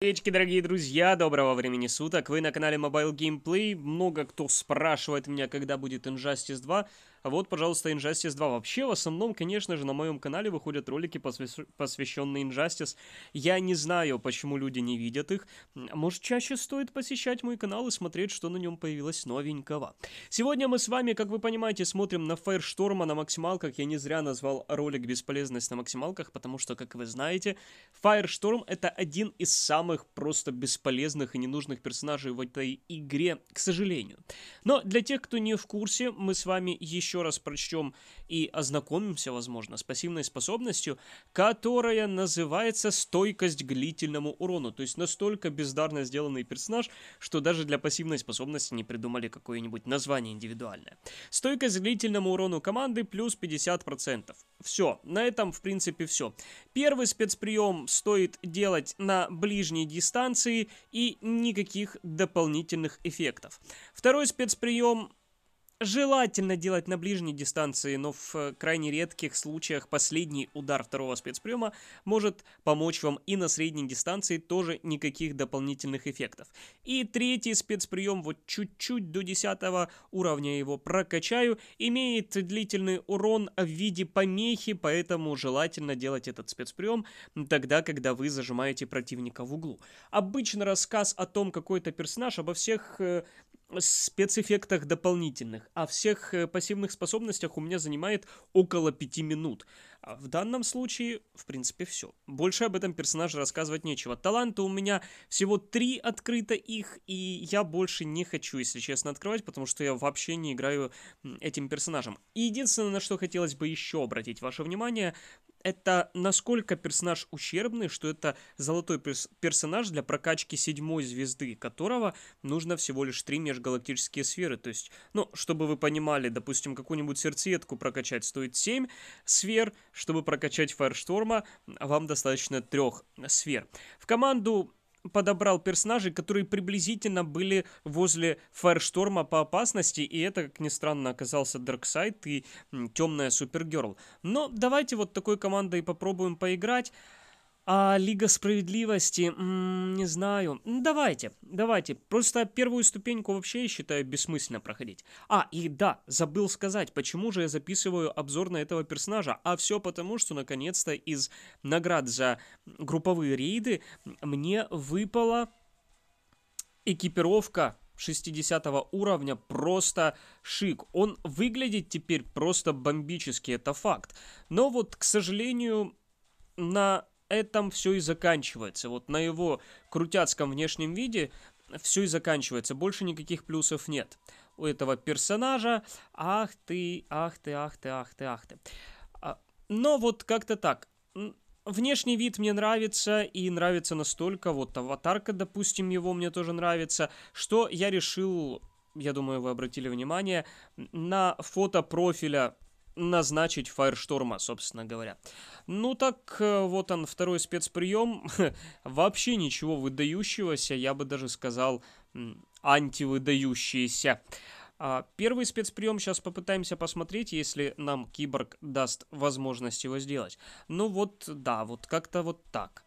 Речки, дорогие друзья, доброго времени суток, вы на канале Mobile Gameplay, много кто спрашивает меня, когда будет Injustice 2, а вот, пожалуйста, Injustice 2. Вообще, в основном, конечно же, на моем канале выходят ролики, посвящ... посвященные Injustice. Я не знаю, почему люди не видят их. Может, чаще стоит посещать мой канал и смотреть, что на нем появилось новенького. Сегодня мы с вами, как вы понимаете, смотрим на Firestorm на максималках. Я не зря назвал ролик «Бесполезность на максималках», потому что, как вы знаете, Firestorm — это один из самых просто бесполезных и ненужных персонажей в этой игре, к сожалению. Но для тех, кто не в курсе, мы с вами еще еще раз прочтем и ознакомимся, возможно, с пассивной способностью, которая называется стойкость к длительному урону. То есть настолько бездарно сделанный персонаж, что даже для пассивной способности не придумали какое-нибудь название индивидуальное. Стойкость к длительному урону команды плюс 50%. Все, на этом в принципе все. Первый спецприем стоит делать на ближней дистанции и никаких дополнительных эффектов. Второй спецприем Желательно делать на ближней дистанции, но в э, крайне редких случаях последний удар второго спецприема может помочь вам и на средней дистанции тоже никаких дополнительных эффектов. И третий спецприем, вот чуть-чуть до 10 уровня его прокачаю, имеет длительный урон в виде помехи, поэтому желательно делать этот спецприем тогда, когда вы зажимаете противника в углу. Обычно рассказ о том, какой-то персонаж обо всех э, спецэффектах дополнительных, а всех э, пассивных способностях у меня занимает около 5 минут. А в данном случае, в принципе, все. Больше об этом персонаже рассказывать нечего. Таланты у меня всего три открыто их, и я больше не хочу, если честно, открывать, потому что я вообще не играю этим персонажем. И единственное, на что хотелось бы еще обратить ваше внимание, это насколько персонаж ущербный, что это золотой перс персонаж для прокачки седьмой звезды, которого нужно всего лишь три межгалактические сферы. То есть, ну, чтобы вы понимали, допустим, какую-нибудь сердцеедку прокачать стоит семь сфер, чтобы прокачать Фаершторма, вам достаточно трех сфер. В команду подобрал персонажей, которые приблизительно были возле Фаершторма по опасности, и это, как ни странно, оказался Дарксайд и Темная Супергерл. Но давайте вот такой командой попробуем поиграть. А Лига Справедливости, не знаю. Ну, давайте, давайте. Просто первую ступеньку вообще, я считаю, бессмысленно проходить. А, и да, забыл сказать, почему же я записываю обзор на этого персонажа. А все потому, что наконец-то из наград за групповые рейды мне выпала экипировка 60 уровня просто шик. Он выглядит теперь просто бомбически, это факт. Но вот, к сожалению, на этом все и заканчивается. Вот на его крутяцком внешнем виде все и заканчивается. Больше никаких плюсов нет у этого персонажа. Ах ты, ах ты, ах ты, ах ты, ах ты. А, но вот как-то так. Внешний вид мне нравится, и нравится настолько, вот аватарка, допустим, его мне тоже нравится, что я решил, я думаю, вы обратили внимание, на фото профиля назначить Фаершторма, собственно говоря. Ну так, э, вот он, второй спецприем. Вообще ничего выдающегося, я бы даже сказал, антивыдающийся. А, первый спецприем сейчас попытаемся посмотреть, если нам киборг даст возможность его сделать. Ну вот, да, вот как-то вот так.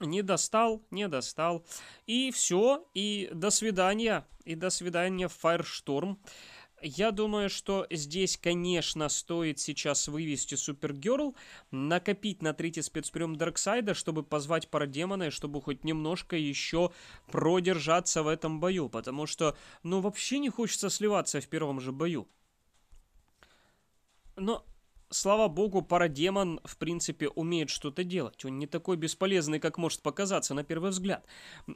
Не достал, не достал. И все, и до свидания, и до свидания, Firestorm. Firestorm. Я думаю, что здесь, конечно, стоит сейчас вывести Супергерл, накопить на третий спецприем Дарксайда, чтобы позвать Парадемона и чтобы хоть немножко еще продержаться в этом бою, потому что, ну, вообще не хочется сливаться в первом же бою. Но Слава богу, парадемон, в принципе, умеет что-то делать. Он не такой бесполезный, как может показаться на первый взгляд.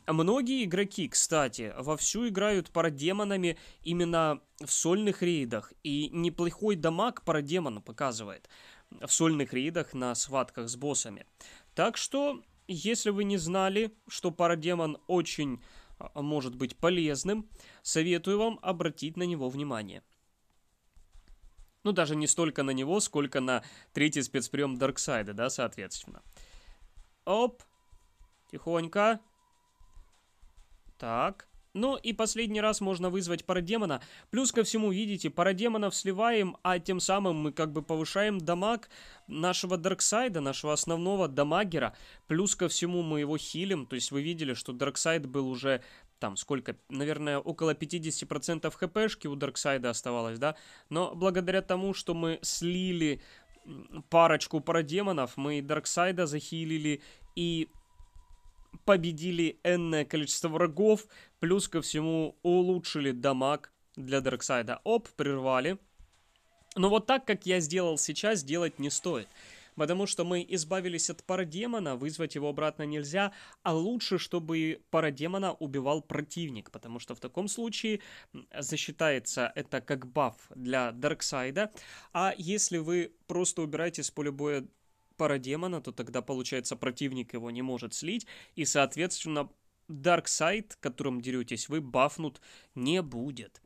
Многие игроки, кстати, вовсю играют парадемонами именно в сольных рейдах. И неплохой дамаг парадемон показывает в сольных рейдах на схватках с боссами. Так что, если вы не знали, что парадемон очень а, может быть полезным, советую вам обратить на него внимание. Ну, даже не столько на него, сколько на третий спецприем Дарксайда, да, соответственно. Оп. Тихонько. Так. Ну и последний раз можно вызвать парадемона. Плюс ко всему, видите, парадемонов сливаем, а тем самым мы как бы повышаем дамаг нашего Дарксайда, нашего основного дамагера. Плюс ко всему мы его хилим. То есть вы видели, что Дарксайд был уже там сколько, наверное, около 50% хпшки у Дарксайда оставалось, да? Но благодаря тому, что мы слили парочку парадемонов, мы Дарксайда захилили и победили энное количество врагов, плюс ко всему улучшили дамаг для Дарксайда. Оп, прервали. Но вот так, как я сделал сейчас, делать не стоит потому что мы избавились от парадемона, вызвать его обратно нельзя, а лучше, чтобы парадемона убивал противник, потому что в таком случае засчитается это как баф для Дарксайда, а если вы просто убираете с поля боя парадемона, то тогда, получается, противник его не может слить, и, соответственно, Дарксайд, которым деретесь вы, бафнут не будет.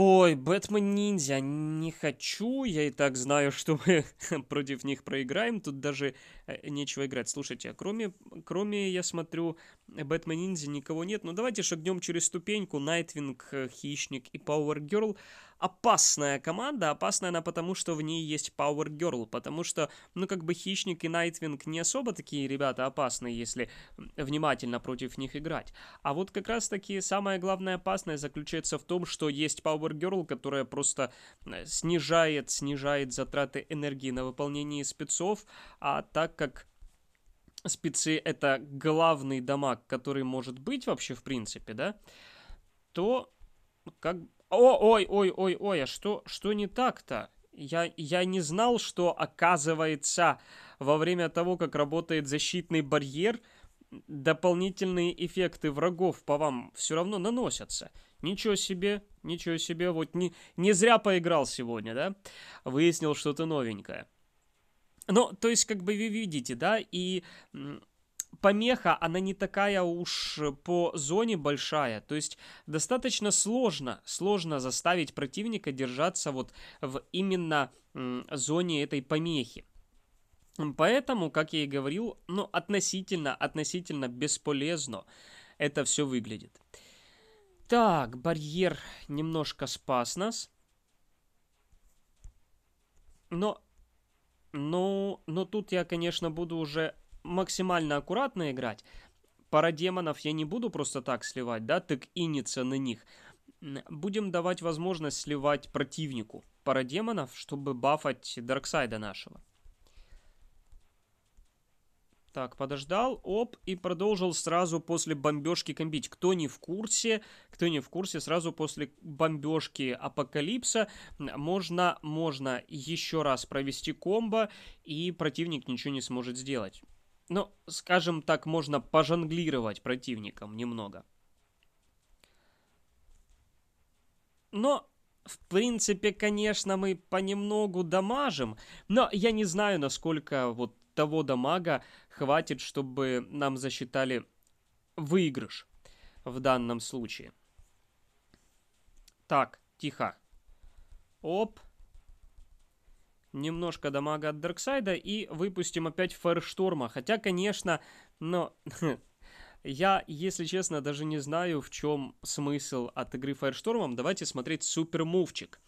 Ой, Бэтмен Ниндзя, не хочу, я и так знаю, что мы против них проиграем, тут даже э, нечего играть. Слушайте, а кроме, кроме я смотрю, Бэтмен Ниндзя никого нет, Но ну, давайте шагнем через ступеньку, Найтвинг, э, Хищник и Пауэр Герл опасная команда. Опасная она потому, что в ней есть Power Girl, потому что, ну, как бы Хищник и Найтвинг не особо такие ребята опасные, если внимательно против них играть. А вот как раз-таки самое главное опасное заключается в том, что есть Power Girl, которая просто снижает, снижает затраты энергии на выполнение спецов, а так как спецы это главный дамаг, который может быть вообще в принципе, да, то как о, ой, ой, ой, ой, а что, что не так-то? Я, я не знал, что оказывается во время того, как работает защитный барьер, дополнительные эффекты врагов по вам все равно наносятся. Ничего себе, ничего себе, вот не, не зря поиграл сегодня, да? Выяснил что-то новенькое. Ну, то есть, как бы вы видите, да, и помеха, она не такая уж по зоне большая. То есть достаточно сложно, сложно заставить противника держаться вот в именно зоне этой помехи. Поэтому, как я и говорил, ну, относительно, относительно бесполезно это все выглядит. Так, барьер немножко спас нас. Но, но, но тут я, конечно, буду уже максимально аккуратно играть. демонов я не буду просто так сливать, да, так иниться на них. Будем давать возможность сливать противнику демонов, чтобы бафать Дарксайда нашего. Так, подождал, оп, и продолжил сразу после бомбежки комбить. Кто не в курсе, кто не в курсе, сразу после бомбежки апокалипса можно, можно еще раз провести комбо, и противник ничего не сможет сделать. Ну, скажем так, можно пожонглировать противником немного. Но, в принципе, конечно, мы понемногу дамажим, но я не знаю, насколько вот того дамага хватит, чтобы нам засчитали выигрыш в данном случае. Так, тихо. Оп немножко дамага от Дарксайда и выпустим опять Фаершторма. Хотя, конечно, но... Я, если честно, даже не знаю, в чем смысл от игры Фаерштормом. Давайте смотреть супермувчик.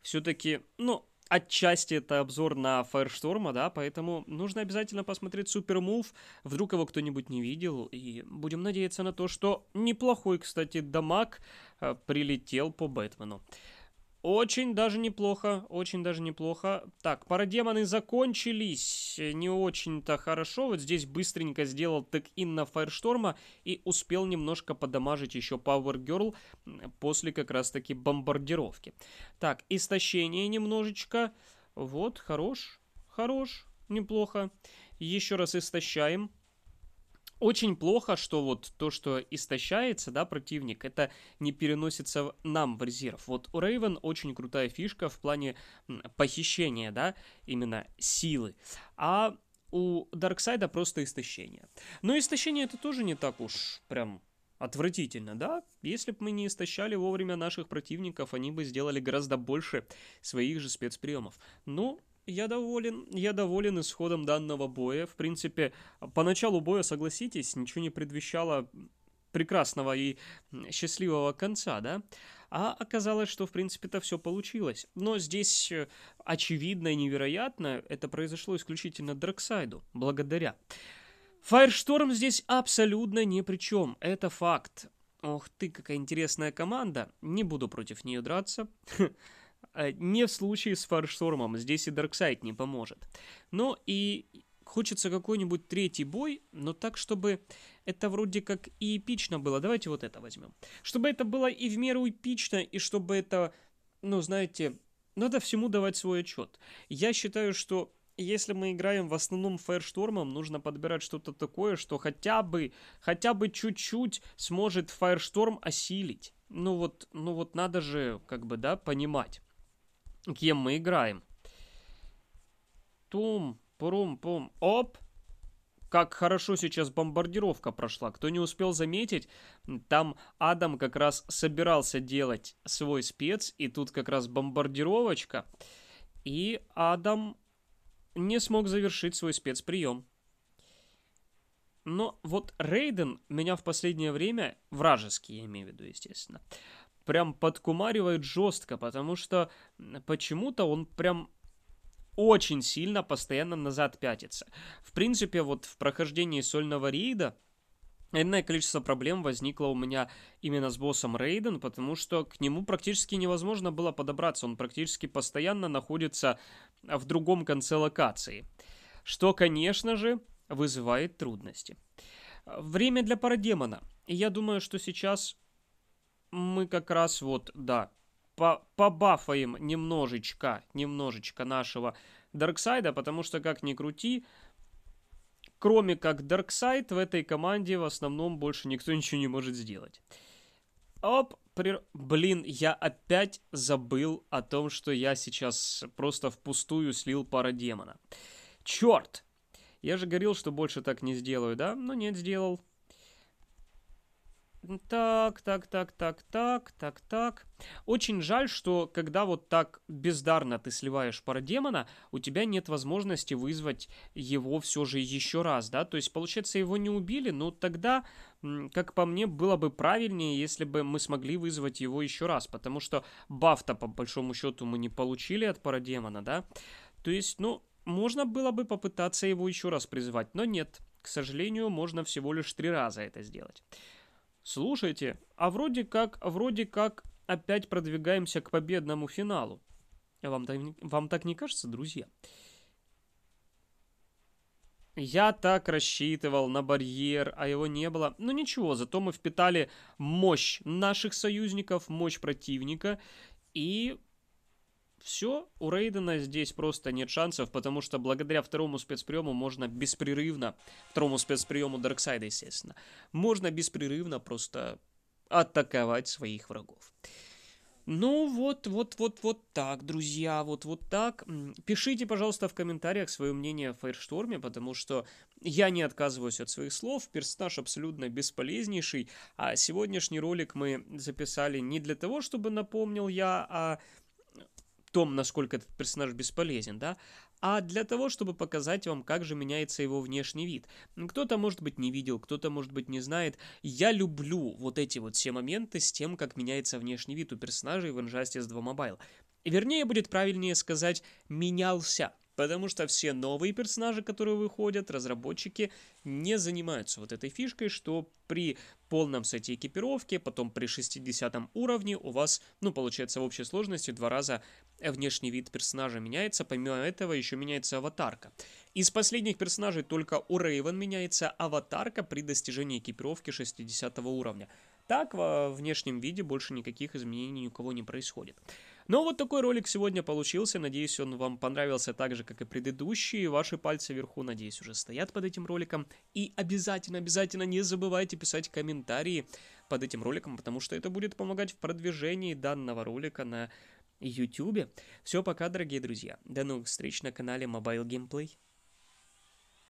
Все-таки, ну, отчасти это обзор на Фаершторма, да, поэтому нужно обязательно посмотреть супермув. Вдруг его кто-нибудь не видел. И будем надеяться на то, что неплохой, кстати, дамаг э, прилетел по Бэтмену. Очень даже неплохо, очень даже неплохо. Так, парадемоны закончились не очень-то хорошо. Вот здесь быстренько сделал так ин на Фаершторма и успел немножко подамажить еще Power Girl после как раз-таки бомбардировки. Так, истощение немножечко. Вот, хорош, хорош, неплохо. Еще раз истощаем очень плохо, что вот то, что истощается, да, противник, это не переносится нам в резерв. Вот у Рейвен очень крутая фишка в плане похищения, да, именно силы. А у Дарксайда просто истощение. Но истощение это тоже не так уж прям отвратительно, да? Если бы мы не истощали вовремя наших противников, они бы сделали гораздо больше своих же спецприемов. Ну, я доволен. Я доволен исходом данного боя. В принципе, по началу боя, согласитесь, ничего не предвещало прекрасного и счастливого конца, да? А оказалось, что, в принципе, то все получилось. Но здесь э, очевидно и невероятно это произошло исключительно Драксайду, благодаря. Фаершторм здесь абсолютно ни при чем, это факт. Ох ты, какая интересная команда. Не буду против нее драться. Э, не в случае с Фарштормом, здесь и Дарксайд не поможет. Но и хочется какой-нибудь третий бой, но так, чтобы это вроде как и эпично было. Давайте вот это возьмем. Чтобы это было и в меру эпично, и чтобы это, ну, знаете, надо всему давать свой отчет. Я считаю, что если мы играем в основном фаерштормом, нужно подбирать что-то такое, что хотя бы, хотя бы чуть-чуть сможет фаершторм осилить. Ну вот, ну вот надо же, как бы, да, понимать кем мы играем. Тум, Пум, пум, оп. Как хорошо сейчас бомбардировка прошла. Кто не успел заметить, там Адам как раз собирался делать свой спец, и тут как раз бомбардировочка. И Адам не смог завершить свой спецприем. Но вот Рейден меня в последнее время, вражеский я имею в виду, естественно, прям подкумаривает жестко, потому что почему-то он прям очень сильно постоянно назад пятится. В принципе, вот в прохождении сольного рейда Энное количество проблем возникло у меня именно с боссом Рейден, потому что к нему практически невозможно было подобраться. Он практически постоянно находится в другом конце локации. Что, конечно же, вызывает трудности. Время для парадемона. И я думаю, что сейчас мы как раз вот, да, по побафаем немножечко, немножечко нашего Дарксайда, потому что, как ни крути, кроме как Дарксайд, в этой команде в основном больше никто ничего не может сделать. Оп, прер... блин, я опять забыл о том, что я сейчас просто впустую слил пара демона Черт! Я же говорил, что больше так не сделаю, да? Но ну, нет, сделал. Так, так, так, так, так, так, так. Очень жаль, что когда вот так бездарно ты сливаешь парадемона, у тебя нет возможности вызвать его все же еще раз, да? То есть, получается, его не убили, но тогда, как по мне, было бы правильнее, если бы мы смогли вызвать его еще раз, потому что бафта, по большому счету, мы не получили от парадемона, да? То есть, ну, можно было бы попытаться его еще раз призвать, но нет. К сожалению, можно всего лишь три раза это сделать. Слушайте, а вроде как, вроде как опять продвигаемся к победному финалу. Вам так, вам так не кажется, друзья? Я так рассчитывал на барьер, а его не было. Но ну, ничего, зато мы впитали мощь наших союзников, мощь противника и все, у Рейдена здесь просто нет шансов, потому что благодаря второму спецприему можно беспрерывно, второму спецприему Дарксайда, естественно, можно беспрерывно просто атаковать своих врагов. Ну вот, вот, вот, вот так, друзья, вот, вот так. Пишите, пожалуйста, в комментариях свое мнение о Фаершторме, потому что я не отказываюсь от своих слов, персонаж абсолютно бесполезнейший, а сегодняшний ролик мы записали не для того, чтобы напомнил я о том, насколько этот персонаж бесполезен, да, а для того, чтобы показать вам, как же меняется его внешний вид. Кто-то, может быть, не видел, кто-то, может быть, не знает. Я люблю вот эти вот все моменты с тем, как меняется внешний вид у персонажей в Injustice 2 Mobile. вернее, будет правильнее сказать «менялся», потому что все новые персонажи, которые выходят, разработчики не занимаются вот этой фишкой, что при полном сете экипировки, потом при 60 уровне у вас, ну, получается, в общей сложности два раза Э, внешний вид персонажа меняется, помимо этого еще меняется аватарка. Из последних персонажей только у Рейвен меняется аватарка при достижении экипировки 60 уровня. Так, во внешнем виде больше никаких изменений ни у кого не происходит. Но ну, вот такой ролик сегодня получился. Надеюсь, он вам понравился так же, как и предыдущие. Ваши пальцы вверху, надеюсь, уже стоят под этим роликом. И обязательно, обязательно не забывайте писать комментарии под этим роликом, потому что это будет помогать в продвижении данного ролика на YouTube. Все, пока, дорогие друзья. До новых встреч на канале Mobile Gameplay.